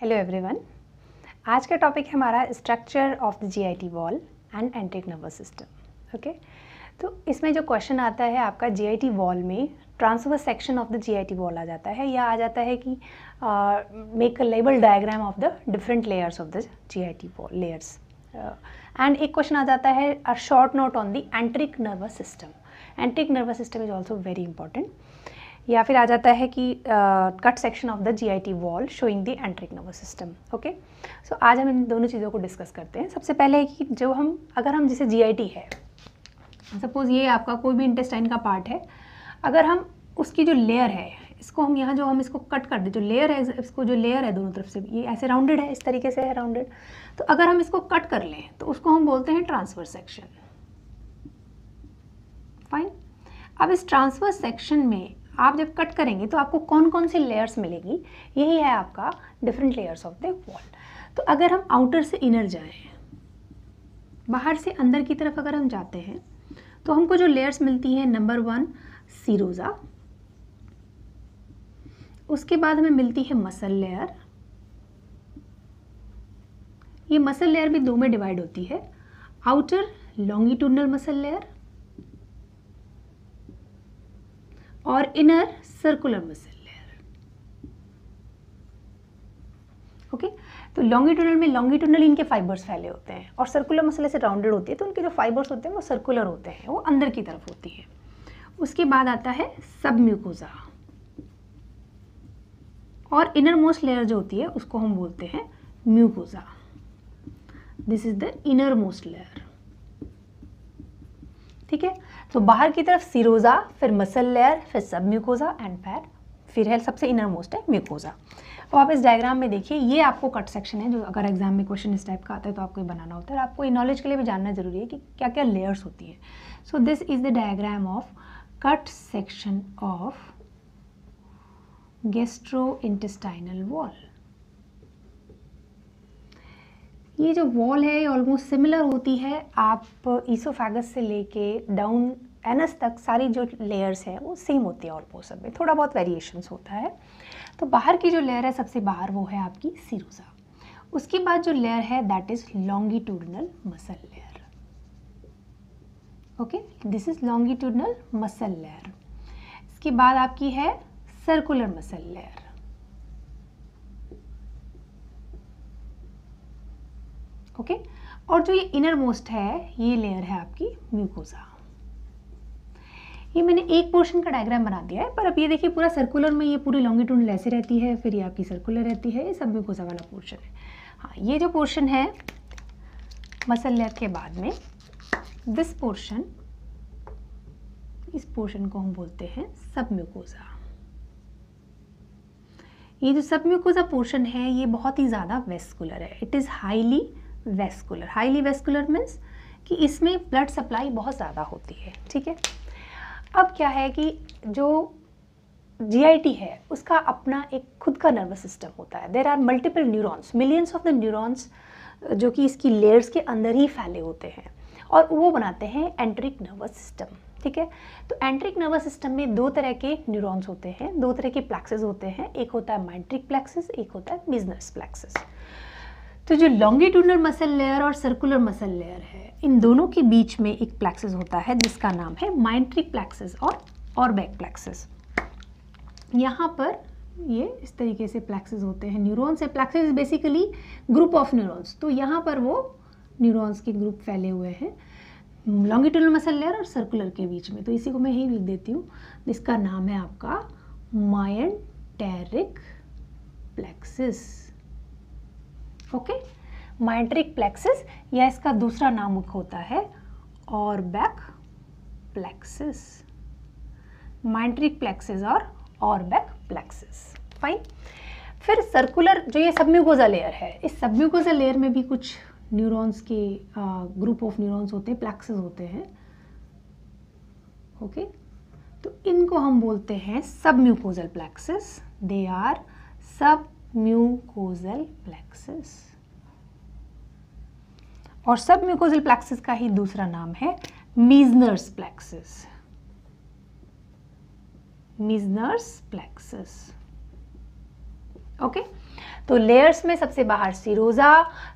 Hello everyone आज का topic है हमारा structure of the GIT wall and enteric nervous system okay तो इसमें जो क्वेश्चन आता है आपका जीआईटी वॉल में transverse section of the GIT wall आ जाता है या आ जाता है कि make a label diagram of the different layers of the GIT wall layers and एक क्वेश्चन आ जाता है a short note on the enteric nervous system enteric nervous system is also very important या फिर आ जाता है कि cut section of the GIT wall showing the enteric nervous system okay so आज हम इन दोनों चीज़ों को डिस्कस करते हैं सबसे पहले कि जो हम अगर हम जिसे जीआईटी है सपोज़ ये आपका कोई भी इंटेस्टाइन का पार्ट है अगर हम उसकी जो लेयर है इसको हम यहाँ जो हम इसको कट कर दें जो लेयर है इसको जो लेयर है दोनों तरफ से ये ऐसे राउंडेड है इस तरीके से है राउंडेड तो अगर हम इसको कट कर लें तो उसको हम बोलते हैं ट्रांसफर सेक्शन फाइन अब इस ट्रांसफर सेक्शन में आप जब कट करेंगे तो आपको कौन कौन सी लेयर्स मिलेगी यही है आपका different layers of the wall तो अगर हम आउटर से इनर जाएँ बाहर से अंदर की तरफ अगर हम जाते हैं तो हमको जो लेयर्स मिलती हैं नंबर वन सीरोज़ा उसके बाद हमें मिलती है मसल लेयर ये मसल लेयर भी दो में डिवाइड होती है आउटर लॉन्गिट्यूडनल मसल लेयर और inner circular muscle layer okay तो लॉन्गिट्यूडल में लॉन्गिट्यूडल इनके फाइबर्स फैले होते हैं और सर्कुलर मसल से राउंडेड होती है तो उनके जो फाइबर्स होते हैं वो सर्कुलर होते हैं वो अंदर की तरफ होती है उसके बाद आता है सब म्यूकोजा और इनर मोस्ट लेयर जो होती है उसको हम बोलते हैं mucosa this is the innermost layer ठीक है तो बाहर की तरफ सीरोज़ा फिर मसल लेयर फिर सब म्यूकोज़ा एंड फैट फिर है सबसे इनर मोस्ट है म्यूकोज़ा अब आप इस डायग्राम में देखिए ये आपको कट सेक्शन है जो अगर एग्जाम में क्वेश्चन इस टाइप का आता है तो आपको ये बनाना होता है और आपको नॉलेज के लिए भी जानना जरूरी है कि क्या क्या लेयर्स होती है so this is the diagram of cut section of gastrointestinal wall ये जो वॉल है ये ऑलमोस्ट सिमिलर होती है आप ईसोफेगस से लेके डाउन एनस तक सारी जो लेयर्स हैं वो सेम होती है ऑलमोस्ट सब में थोड़ा बहुत वेरिएशंस होता है तो बाहर की जो लेयर है सबसे बाहर वो है आपकी सीरोसा उसके बाद जो लेयर है that is longitudinal muscle layer okay this is longitudinal muscle layer इसके बाद आपकी है सर्कुलर मसल लेयर ओके और जो ये इनर मोस्ट है ये लेयर है आपकी म्यूकोसा ये मैंने एक पोर्शन का डायग्राम बना दिया है पर अब ये देखिए पूरा सर्कुलर में ये पूरी लॉन्गिट्यूड ऐसे रहती है फिर ये आपकी सर्कुलर रहती है ये सब म्यूकोसा वाला पोर्शन है हाँ ये जो पोर्शन है मसल लेयर के बाद में दिस पोर्शन इस पोर्शन को हम बोलते हैं सब म्यूकोजा ये जो सब म्यूकोजा पोर्शन है ये बहुत ही ज़्यादा वेस्कुलर है it is highly vascular highly vascular means कि इसमें ब्लड सप्लाई बहुत ज़्यादा होती है ठीक है अब क्या है कि जो जीआईटी है उसका अपना एक खुद का नर्वस सिस्टम होता है there are multiple neurons millions of the neurons जो कि इसकी लेयर्स के अंदर ही फैले होते हैं और वो बनाते हैं एंट्रिक नर्वस सिस्टम ठीक है तो एंट्रिक नर्वस सिस्टम में दो तरह के न्यूरॉन्स होते हैं दो तरह के प्लेक्सेस होते हैं एक होता है माइंट्रिक प्लेक्सेस एक होता है बिजनेस प्लेक्सेस तो जो लॉन्गिट्यूडनल मसल लेयर और सर्कुलर मसल लेयर है इन दोनों के बीच में एक प्लेक्सिस होता है जिसका नाम है माइंट्री प्लेक्सिस और और बैक प्लेक्सिस यहाँ पर ये इस तरीके से प्लेक्सेस होते हैं न्यूरॉन्स है plexus basically group of neurons तो यहाँ पर वो न्यूरॉन्स के ग्रुप फैले हुए हैं लॉन्गिट्यूडनल मसल लेयर और सर्कुलर के बीच में तो इसी को मैं यही लिख देती हूँ जिसका नाम है आपका माइंटेरिक टेरिक प्लेक्सिस ओके माइट्रिक प्लेक्सिस या इसका दूसरा नाम होता है और बैक प्लेक्सिस माइट्रिक प्लेक्सिस और और बैक प्लेक्सिस फाइन फिर सर्कुलर जो ये सबम्यूगोजा लेयर है इस सबम्यूगोजा लेयर में भी कुछ न्यूरॉन्स के ग्रुप ऑफ न्यूरॉन्स होते हैं प्लेक्सिस होते हैं ओके okay? तो इनको हम बोलते हैं submucosal plexus they are submucosal plexus और सब म्यूकोजल प्लेक्सिस का ही दूसरा नाम है Meissner's plexus Meissner's plexus okay तो लेयर्स में सबसे बाहर सीरोजा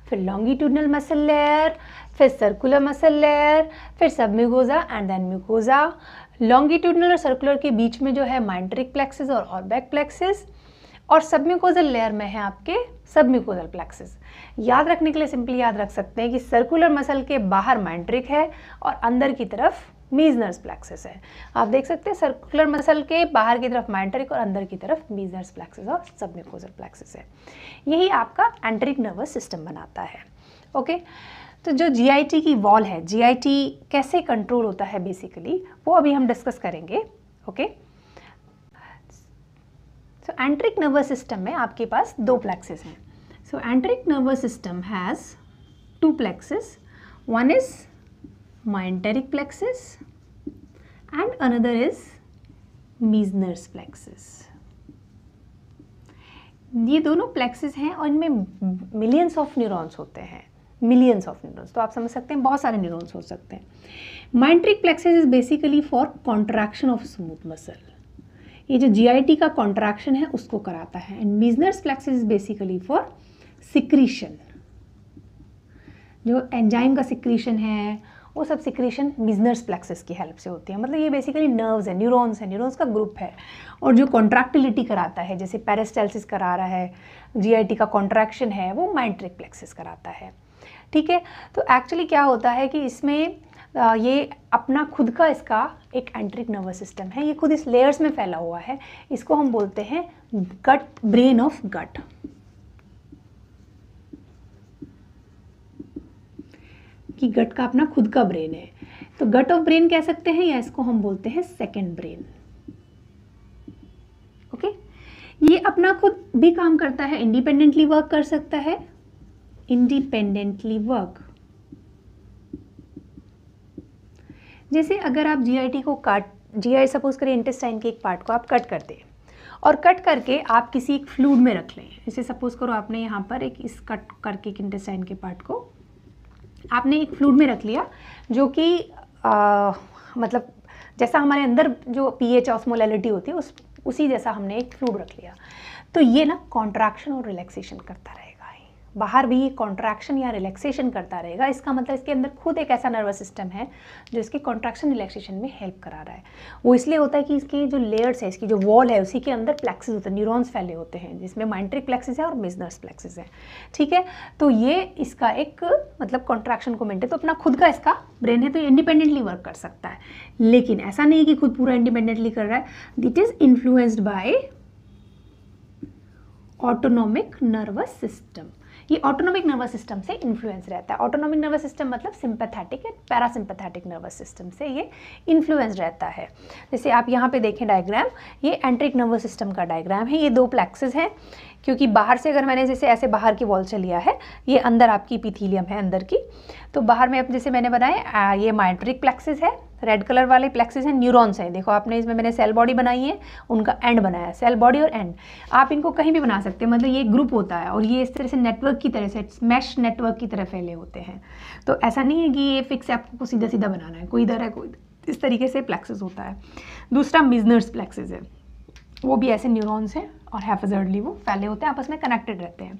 फिर लॉन्गिट्यूडनल मसल लेयर फिर सर्कुलर मसल लेयर फिर submucosa and then mucosa longitudinal और सर्कुलर के बीच में जो है माइंट्रिक प्लेक्सिस और ऑर्बैक प्लेक्सिस और सबम्यूकोजल लेयर में है आपके सबम्यूकोजल प्लेक्सिस याद रखने के लिए सिंपली याद रख सकते हैं कि सर्कुलर मसल के बाहर मैंट्रिक है और अंदर की तरफ मीजनर्स प्लेक्सिस है आप देख सकते हैं सर्कुलर मसल के बाहर की तरफ मैंट्रिक और अंदर की तरफ मीजनर्स प्लेक्सिस और सबम्यूकोजल प्लेक्सिस है यही आपका एंट्रिक नर्वस सिस्टम बनाता है ओके तो जो जी की वॉल है जी कैसे कंट्रोल होता है बेसिकली वो अभी हम डिस्कस करेंगे okay okay? So enteric nervous system में आपके पास दो प्लेक्सेस हैं so enteric nervous system has two plexuses one is myenteric plexus and another is Meissner's plexus ये दोनों प्लेक्सेस हैं और इनमें मिलियंस ऑफ न्यूरॉन्स होते हैं मिलियंस ऑफ न्यूरॉन्स तो आप समझ सकते हैं बहुत सारे न्यूरॉन्स हो सकते हैं myenteric plexus is basically for contraction of smooth muscle ये जो जी का कॉन्ट्रैक्शन है उसको कराता है and Meissner's plexus is basically for secretion जो एंजाइम का सिक्रीशन है वो सब सिक्रीशन मिजनर्स प्लेक्सेस की हेल्प से होती है मतलब ये बेसिकली नर्व्स है न्यूरॉन्स है न्यूरॉन्स का ग्रुप है और जो कॉन्ट्रैक्टिलिटी कराता है जैसे पेरिस्टैल्सिस करा रहा है जी का कॉन्ट्रैक्शन है वो माइंट्रिक प्लेक्सेस कराता है ठीक है तो एक्चुअली क्या होता है कि इसमें ये अपना खुद का इसका एक एंट्रिक नर्वस सिस्टम है ये खुद इस लेयर्स में फैला हुआ है इसको हम बोलते हैं गट ब्रेन ऑफ गट कि गट का अपना खुद का ब्रेन है तो गट ऑफ ब्रेन कह सकते हैं या इसको हम बोलते हैं सेकेंड ब्रेन ओके ये अपना खुद भी काम करता है इंडिपेंडेंटली वर्क कर सकता है इंडिपेंडेंटली वर्क जैसे अगर आप जी को काट आई सपोज करें इंटेस्टाइन के एक पार्ट को आप कट करते हैं और कट करके आप किसी एक फ्लूड में रख लें जैसे सपोज करो आपने यहाँ पर एक इस कट करके एक इंटेस्टाइन के पार्ट को आपने एक फ्लूड में रख लिया जो कि मतलब जैसा हमारे अंदर जो पीएच ऑस्मोलैलिटी होती है उस उसी जैसा हमने एक फ्लूड रख लिया तो ये ना कॉन्ट्रैक्शन और रिलैक्सेशन करता रहे बाहर भी ये कॉन्ट्रैक्शन या रिलैक्सेशन करता रहेगा इसका मतलब इसके अंदर खुद एक ऐसा नर्वस सिस्टम है जो इसके कॉन्ट्रैक्शन रिलैक्सेशन में हेल्प करा रहा है वो इसलिए होता है कि इसकी जो लेयर्स है इसकी जो वॉल है उसी के अंदर प्लेक्सिस होते हैं न्यूरॉन्स फैले होते हैं जिसमें माइंट्रिक प्लेक्सिस है और मिजनर्स प्लेक्सिस है ठीक है तो ये इसका एक मतलब कॉन्ट्रैक्शन को मेंटेन तो अपना खुद का इसका ब्रेन है तो इंडिपेंडेंटली वर्क कर सकता है लेकिन ऐसा नहीं कि खुद पूरा इंडिपेंडेंटली कर रहा है that is influenced by autonomic nervous system ये ऑटोनोमिक नर्वस सिस्टम से इन्फ्लुएंस रहता है ऑटोनोमिक नर्वस सिस्टम मतलब sympathetic and parasympathetic nervous system से ये इन्फ्लुएंस रहता है जैसे आप यहाँ पे देखें डायग्राम ये एंट्रिक नर्वस सिस्टम का डायग्राम है ये दो प्लेक्सेस हैं क्योंकि बाहर से अगर मैंने जैसे ऐसे बाहर की वॉल से लिया है ये अंदर आपकी पिथीलियम है अंदर की तो बाहर में अब जैसे मैंने बनाए ये माइट्रिक प्लेक्सेस है रेड कलर वाले प्लेक्सिस हैं न्यूरॉन्स हैं देखो आपने इसमें मैंने सेल बॉडी बनाई है उनका एंड बनाया सेल बॉडी और एंड आप इनको कहीं भी बना सकते हैं मतलब ये ग्रुप होता है और ये इस तरह से नेटवर्क की तरह से मैश नेटवर्क की तरह फैले होते हैं तो ऐसा नहीं है कि ये फिक्स आपको सीधा सीधा बनाना है कोई इधर है कोई इस तरीके से प्लेक्सिस होता है दूसरा मिजनर्स प्लेक्सिस है वो भी ऐसे न्यूरोन्स हैं और हैफजर्डली वो फैले होते हैं आपस में कनेक्टेड रहते हैं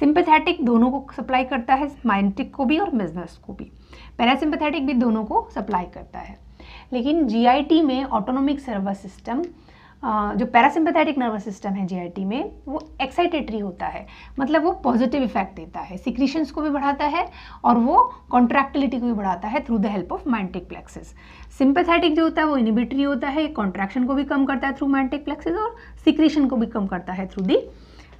सिंपथेटिक दोनों को सप्लाई करता है माइंटिक को भी और मिजनस को भी पैरासिम्पथेटिक भी दोनों को सप्लाई करता है लेकिन जी में ऑटोनोमिक सर्वस सिस्टम जो पैरासिम्पथेटिक नर्वस सिस्टम है जीआईटी में वो एक्साइटेटरी होता है मतलब वो पॉजिटिव इफेक्ट देता है सिक्रीशंस को भी बढ़ाता है और वो कॉन्ट्रैक्टिलिटी को भी बढ़ाता है through the help of myenteric plexus sympathetic जो होता है वो इनिबिटरी होता है कॉन्ट्रैक्शन को भी कम करता है थ्रू माइंटिक प्लेक्सेज और सिक्रीशन को भी कम करता है थ्रू दी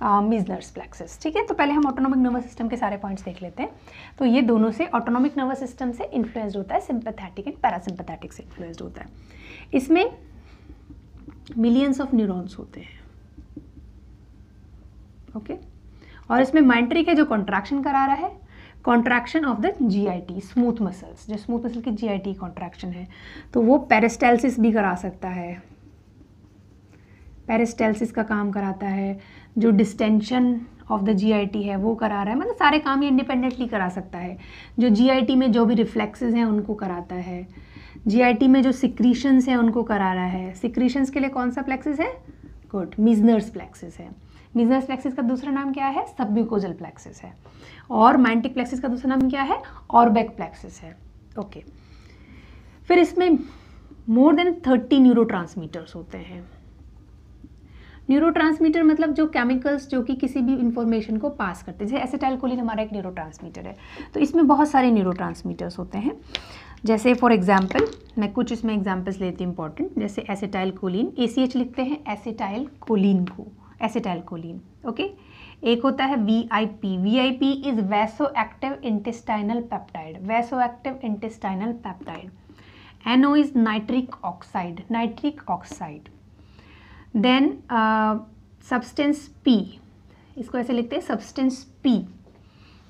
मिजनर्स प्लेक्सेस ठीक है तो पहले हम ऑटोनॉमिक नर्वस सिस्टम के सारे पॉइंट्स देख लेते हैं तो ये दोनों से ऑटोनॉमिक नर्वस सिस्टम से इन्फ्लुएंस्ड होता है सिंपथैटिक एंड पैरासिम्पथैटिक से इन्फ्लुएंस होता है इसमें मिलियंस ऑफ न्यूरोन्स होते हैं ओके okay? और इसमें माइंड के है जो कॉन्ट्रैक्शन करा रहा है contraction of the T smooth muscles जो स्मूथ मसल की जी टी कॉन्ट्रैक्शन है तो वो पेरेस्टाइलिस भी करा सकता है पेरिस्टेलसिस का काम कराता है जो डिस्टेंशन ऑफ द जीआईटी है वो करा रहा है मतलब सारे काम ये इंडिपेंडेंटली करा सकता है जो जीआईटी में जो भी रिफ्लेक्सेस हैं उनको कराता है जीआईटी में जो सिक्रीशंस हैं उनको करा रहा है सिक्रीशंस के लिए कौन सा प्लेक्सिस है गुड मिजनर्स प्लेक्सिस है मिजनर्स प्लेक्सिस का दूसरा नाम क्या है सब्यूकोजल प्लेक्सिस है और मैंटिक प्लेक्सिस का दूसरा नाम क्या है ऑर्बेक प्लेक्सिस है ओके okay. फिर इसमें मोर देन थर्टी न्यूरो होते हैं न्यूरो मतलब जो केमिकल्स जो कि किसी भी इंफॉर्मेशन को पास करते हैं जैसे एसेटाइलकोलिन हमारा एक न्यूरो है तो इसमें बहुत सारे न्यूरो होते हैं जैसे फॉर एग्जाम्पल मैं कुछ इसमें एग्जाम्पल्स लेती हूँ इंपॉर्टेंट जैसे एसेटाइल कोलिन ए लिखते हैं एसेटाइल कोलिन को एसेटाइल कोलिन ओके एक होता है V I P V I P is vasoactive intestinal peptide vasoactive intestinal peptide NO is nitric oxide nitric oxide then substance P इसको ऐसे लिखते हैं सब्सटेंस पी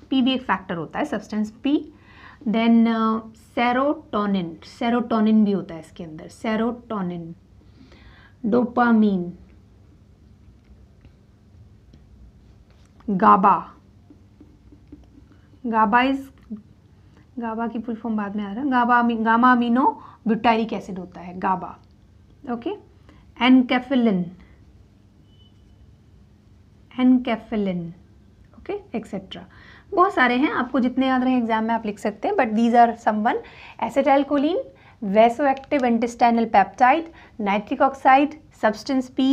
पी भी एक फैक्टर होता है substance P then serotonin serotonin भी होता है इसके अंदर serotonin dopamine GABA GABA is GABA की फुल फॉर्म बाद में आ रहा है GABA gamma amino butyric acid होता है GABA okay okay? Enkephalin enkephalin okay etcetera बहुत सारे हैं आपको जितने याद रहे एग्जाम में आप लिख सकते हैं but these are one acetylcholine vasoactive intestinal peptide nitric oxide substance P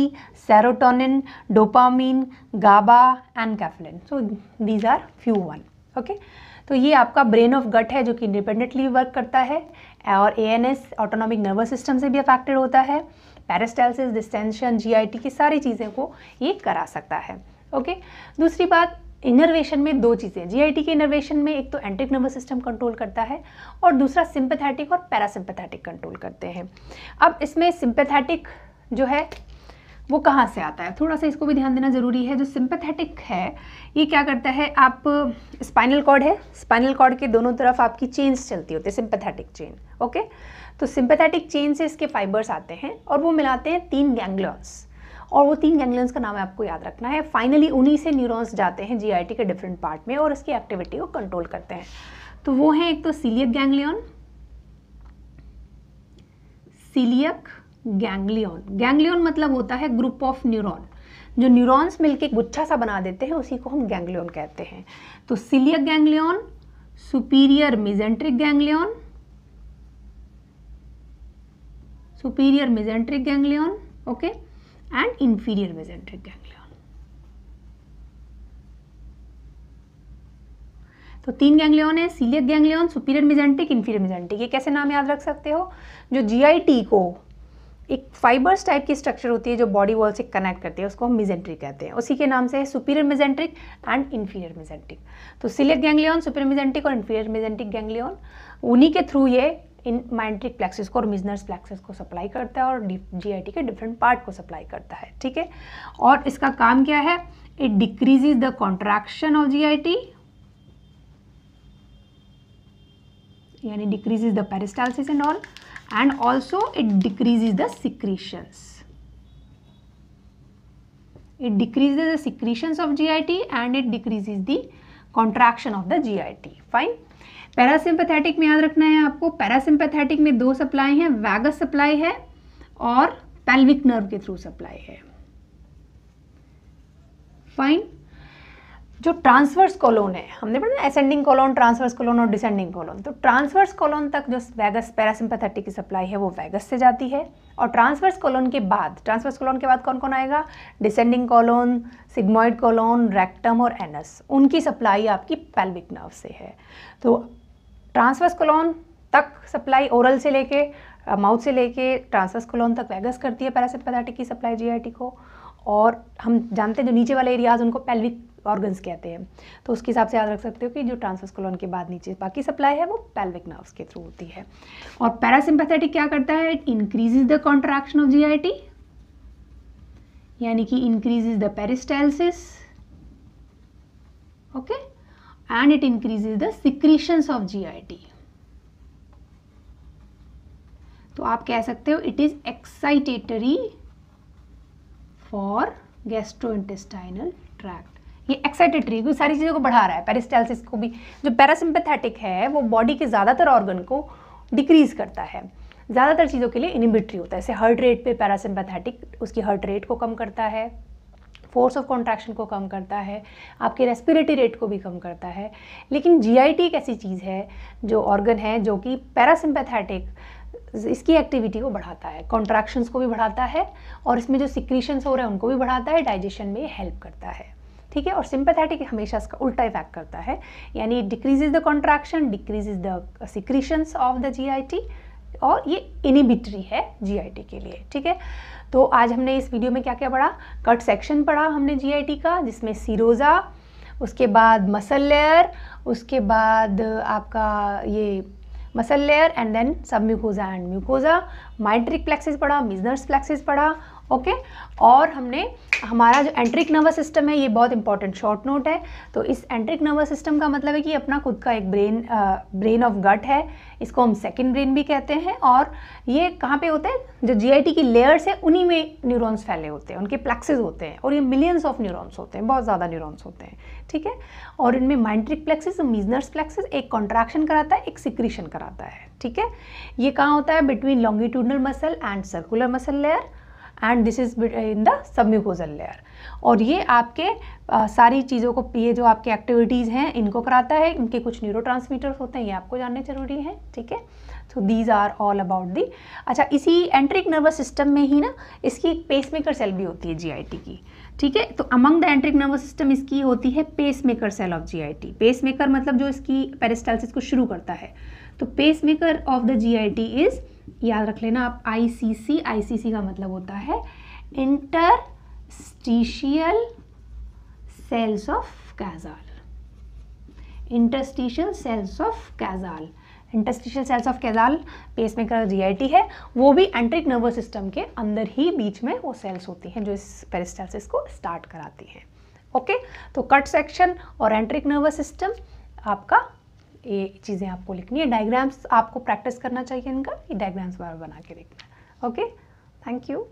serotonin dopamine GABA and enkephalin so these are few one okay तो ये आपका ब्रेन ऑफ गट है जो कि इंडिपेंडेंटली वर्क करता है और A N S autonomic nervous system से भी अफेक्टेड होता है पैरास्टाइलिस डिस्टेंशन जीआईटी की सारी चीज़ें को ये करा सकता है ओके दूसरी बात इनर्वेशन में दो चीज़ें जीआईटी के इनर्वेशन में एक तो एंट्रिक नर्वस सिस्टम कंट्रोल करता है और दूसरा सिंपथैटिक और पैरासिम्पथैटिक कंट्रोल करते हैं अब इसमें सिंपथैटिक जो है वो कहाँ से आता है थोड़ा सा इसको भी ध्यान देना ज़रूरी है जो सिंपथेटिक है ये क्या करता है आप स्पाइनल कॉर्ड है स्पाइनल कॉर्ड के दोनों तरफ आपकी चेन्स चलती होती है सिंपथेटिक चेन ओके तो सिंपैथेटिक चेन से इसके फाइबर्स आते हैं और वो मिलाते हैं तीन गैंगलर्स और वो तीन गैंगलर्स का नाम आपको याद रखना है फाइनली उन्हीं से न्यूरॉन्स जाते हैं जीआईटी के डिफरेंट पार्ट में और इसकी एक्टिविटी को कंट्रोल करते हैं तो वो है एक तो coeliac ganglion coeliac ganglion ganglion मतलब होता है ग्रुप ऑफ न्यूरॉन जो न्यूरॉन्स मिलके गुच्छा सा बना देते हैं उसी को हम गैंग्लियन कहते हैं तो coeliac ganglion superior mesenteric ganglion superior mesenteric ganglion okay and inferior mesenteric ganglion तो तीन गैंग्लियन है coeliac ganglion superior mesenteric inferior mesenteric ये कैसे नाम याद रख सकते हो जो जीआईटी को एक फाइबर्स टाइप की स्ट्रक्चर होती है जो बॉडी वॉल से कनेक्ट करती है उसको हम मिजेंट्रिक कहते हैं उसी के नाम से है superior mesenteric and inferior mesenteric तो सिलेक्ट गैंग्लियन सुपीरियर मिजेंट्रिक और इन्फीरियर मिजेंट्रिक गैंग्लियन उन्हीं के थ्रू ये इन माइंट्रिक प्लेक्सिस को और मिजनर्स प्लेक्सिस को सप्लाई करता है और जीआईटी के डिफरेंट पार्ट को सप्लाई करता है ठीक है और इसका काम क्या है it decrease the contraction of G यानी decreases the peristalsis and all and also it decreases the secretions it decreases the secretions of GIT and it decreases the contraction of the G I T fine parasympathetic में याद रखना है आपको parasympathetic में दो supply है vagus supply है और पेल्विक नर्व के थ्रू सप्लाई है फाइन जो ट्रांसवर्स कॉलोन है हमने पढ़ा एसेंडिंग कॉलोन ट्रांसवर्स कॉलोन और डिसेंडिंग कॉलोन तो ट्रांसवर्स कॉलोन तक जो वैगस पैरासिम्पथेटिक की सप्लाई है वो वैगस से जाती है और ट्रांसवर्स कॉलोन के बाद ट्रांसवर्स कॉलोन के बाद कौन कौन आएगा descending colon sigmoid colon rectum और एनस उनकी सप्लाई आपकी पैल्विक नर्व से है तो ट्रांसवर्स कॉलोन तक सप्लाई ओरल से लेके माउथ से लेके ट्रांसवर्स कॉलोन तक वैगस करती है पैरासिम्पथेटिक की सप्लाई टी को और हम जानते हैं जो नीचे वाले एरियाज उनको पेल्विक ऑर्गन्स कहते हैं तो उसके हिसाब से याद रख सकते हो कि जो ट्रांसफर्स कोलोन के बाद नीचे बाकी सप्लाई है वो पेल्विक नर्व्स के थ्रू होती है और पैरासिम्पैथेटिक क्या करता है it increase the contraction of G यानी कि increase the peristalsis okay and it increase the secretions of G तो आप कह सकते हो it is excitatory for gastrointestinal tract ये एक्साइटेटरी क्योंकि सारी चीज़ों को बढ़ा रहा है पेरिस्टाइलिस को भी जो पैरासिम्पथेटिक है वो बॉडी के ज़्यादातर ऑर्गन को डिक्रीज़ करता है ज़्यादातर चीज़ों के लिए इनिबिट्री होता है जैसे हार्ट रेट पे पैरासिम्पथेटिक उसकी हार्ट रेट को कम करता है फोर्स ऑफ कॉन्ट्रैक्शन को कम करता है आपके रेस्पिरेटरी रेट को भी कम करता है लेकिन जीआईटी एक ऐसी चीज़ है जो ऑर्गन है जो कि पैरासिम्पैथेटिक इसकी एक्टिविटी को बढ़ाता है कॉन्ट्रैक्शंस को भी बढ़ाता है और इसमें जो सिक्रीशंस हो रहे हैं उनको भी बढ़ाता है डाइजेशन में हेल्प करता है ठीक है और सिंपैथेटिक हमेशा इसका उल्टा इफेक्ट करता है यानी is the contraction is the secretions of the GIT और ये इनिबिटरी है जीआईटी के लिए ठीक है तो आज हमने इस वीडियो में क्या क्या पढ़ा कट सेक्शन पढ़ा हमने जी का जिसमें सीरोज़ा उसके बाद मसल लेयर उसके बाद आपका ये muscle layer and then submucosa and mucosa myenteric plexus पढ़ा मिजनर्स प्लेक्सिस पढ़ा ओके और हमने हमारा जो एंट्रिक नर्वस सिस्टम है ये बहुत इंपॉर्टेंट शॉर्ट नोट है तो इस एंट्रिक नर्वस सिस्टम का मतलब है कि अपना खुद का एक ब्रेन ब्रेन ऑफ गट है इसको हम सेकेंड ब्रेन भी कहते हैं और ये कहाँ पे होते हैं जो जीआईटी की लेयर्स है उन्हीं में न्यूरॉन्स फैले होते हैं उनके प्लेक्सेज होते हैं और ये मिलियंस ऑफ न्यूरोन्स होते हैं बहुत ज़्यादा न्यूरोन्स होते हैं ठीक है और इनमें माइंट्रिक प्लेक्सेज मीजनर्स प्लेक्सेज एक कॉन्ट्रैक्शन कराता है एक सिक्रीशन कराता है ठीक है ये कहाँ होता है between longitudinal muscle and circular muscle layer and this is in the submucosal layer और ये आपके आ, सारी चीज़ों को ये जो आपके एक्टिविटीज़ हैं इनको कराता है इनके कुछ न्यूरो होते हैं ये आपको जानने जरूरी हैं ठीक है so these are all about the अच्छा इसी एंट्रिक नर्वस सिस्टम में ही ना इसकी एक पेसमेकर सेल भी होती है जीआईटी की ठीक है तो among the enteric nervous system इसकी होती है pacemaker cell of GIT pacemaker मतलब जो इसकी पेरिस्टाइलिस को शुरू करता है तो pacemaker of the GIT is याद रख लेना आप आईसीसी आईसीसी का मतलब होता है interstitial cells of Cajal interstitial cells of Cajal interstitial cells of Cajal pacemaker GIT है वो भी एंट्रिक नर्वस सिस्टम के अंदर ही बीच में वो सेल्स होती हैं जो इस पेरिस्टाइसिस को स्टार्ट कराती हैं ओके तो कट सेक्शन और एंट्रिक नर्वस सिस्टम आपका ये चीज़ें आपको लिखनी है डायग्राम्स आपको प्रैक्टिस करना चाहिए इनका ये डायग्राम्स बार बना के देखना ओके थैंक यू